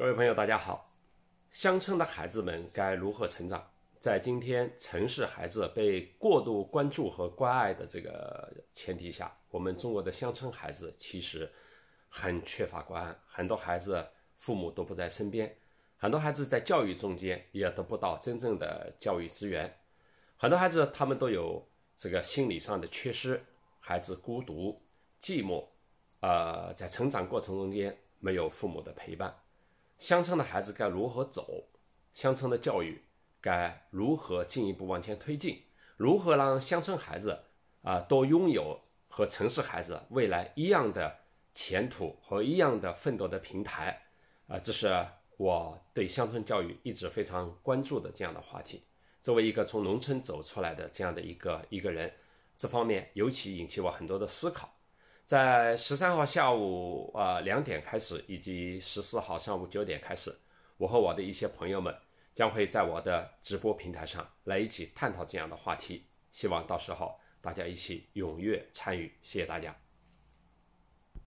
各位朋友，大家好。乡村的孩子们该如何成长？在今天城市孩子被过度关注和关爱的这个前提下，我们中国的乡村孩子其实很缺乏关爱。很多孩子父母都不在身边，很多孩子在教育中间也得不到真正的教育资源。很多孩子他们都有这个心理上的缺失，孩子孤独、寂寞，呃，在成长过程中间没有父母的陪伴。乡村的孩子该如何走？乡村的教育该如何进一步往前推进？如何让乡村孩子啊都拥有和城市孩子未来一样的前途和一样的奋斗的平台？啊，这是我对乡村教育一直非常关注的这样的话题。作为一个从农村走出来的这样的一个一个人，这方面尤其引起我很多的思考。在十三号下午呃两点开始，以及十四号上午九点开始，我和我的一些朋友们将会在我的直播平台上来一起探讨这样的话题。希望到时候大家一起踊跃参与，谢谢大家。